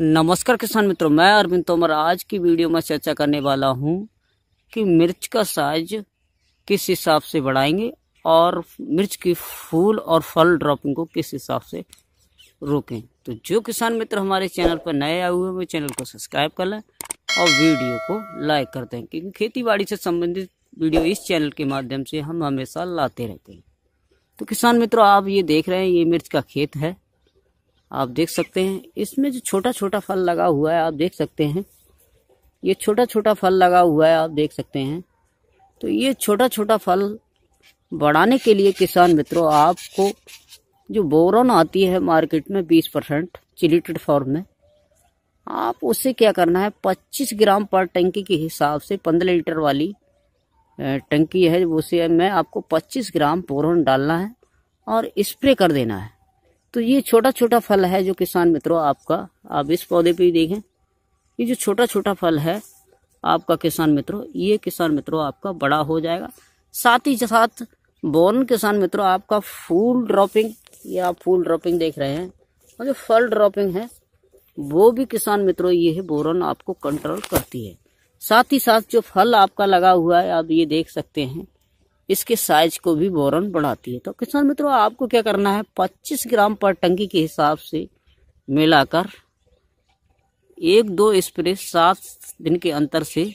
नमस्कार किसान मित्रों मैं अरविंद तोमर आज की वीडियो में चर्चा करने वाला हूं कि मिर्च का साइज किस हिसाब से बढ़ाएंगे और मिर्च की फूल और फल ड्रॉपिंग को किस हिसाब से रोकें तो जो किसान मित्र हमारे चैनल पर नए आए हुए हैं वो चैनल को सब्सक्राइब कर लें और वीडियो को लाइक कर दें क्योंकि खेती बाड़ी से संबंधित वीडियो इस चैनल के माध्यम से हम हमेशा लाते रहते हैं तो किसान मित्रों आप ये देख रहे हैं ये मिर्च का खेत है आप देख सकते हैं इसमें जो छोटा छोटा फल लगा हुआ है आप देख सकते हैं ये छोटा छोटा फल लगा हुआ है आप देख सकते हैं तो ये छोटा छोटा फल बढ़ाने के लिए किसान मित्रों आपको जो बोरन आती है मार्केट में बीस परसेंट चिलीटेड फॉर्म में आप उससे क्या करना है पच्चीस ग्राम पर टंकी के हिसाब से पंद्रह लीटर वाली टंकी है उसे मैं आपको पच्चीस ग्राम बोरन डालना है और स्प्रे कर देना है तो ये छोटा छोटा फल है जो किसान मित्रों आपका आप इस पौधे पे देखें ये जो छोटा छोटा फल है आपका किसान मित्रों ये किसान मित्रों आपका बड़ा हो जाएगा साथ ही साथ बोर्न किसान मित्रों आपका फूल ड्रॉपिंग ये आप फूल ड्रॉपिंग देख रहे हैं और जो फल ड्रॉपिंग है वो भी किसान मित्रों ये है बोरन आपको कंट्रोल करती है साथ ही साथ जो फल आपका लगा हुआ है आप ये देख सकते हैं इसके साइज को भी बोरन बढ़ाती है तो किसान मित्रों आपको क्या करना है 25 ग्राम पर टंकी के हिसाब से मिलाकर एक दो स्प्रे सात दिन के अंतर से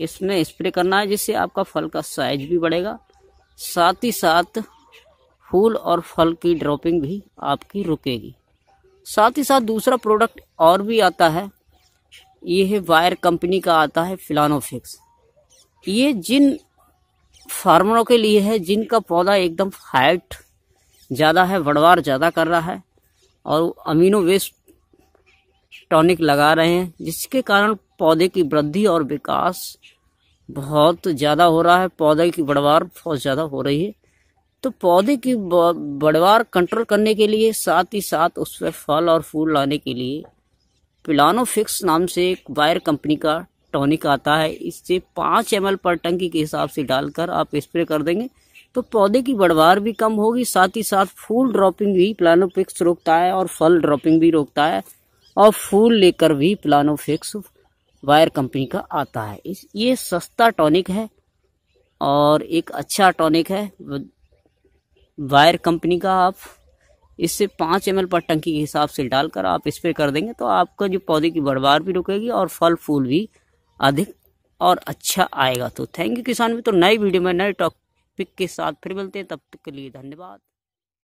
इसमें स्प्रे करना है जिससे आपका फल का साइज भी बढ़ेगा साथ ही साथ फूल और फल की ड्रॉपिंग भी आपकी रुकेगी साथ ही साथ दूसरा प्रोडक्ट और भी आता है ये वायर कंपनी का आता है फिलानोफिक्स ये जिन फार्मरों के लिए है जिनका पौधा एकदम हाइट ज़्यादा है बढ़वार ज़्यादा कर रहा है और अमीनो वेस्ट टॉनिक लगा रहे हैं जिसके कारण पौधे की वृद्धि और विकास बहुत ज़्यादा हो रहा है पौधे की बढ़वार बहुत ज़्यादा हो रही है तो पौधे की बढ़वार कंट्रोल करने के लिए साथ ही साथ उसमें फल और फूल लाने के लिए पिलानो फिक्स नाम से एक वायर कंपनी का टॉनिक आता है इससे पाँच एम पर टंकी के हिसाब से डालकर आप स्प्रे कर देंगे तो पौधे की बढ़वार भी कम होगी साथ ही साथ फूल ड्रॉपिंग भी प्लानोफिक्स रोकता है और फल ड्रॉपिंग भी रोकता है और फूल लेकर भी प्लानोफिक्स वायर कंपनी का आता है इस ये सस्ता टॉनिक है और एक अच्छा टॉनिक है वायर कंपनी का आप इससे पाँच एम पर टंकी के हिसाब से डालकर आप स्प्रे कर देंगे तो आपका जो पौधे की बढ़वार भी रुकेगी और फल फूल भी अधिक और अच्छा आएगा तो थैंक यू किसान मित्रों नए वीडियो में नए टॉपिक के साथ फिर मिलते हैं तब तक के लिए धन्यवाद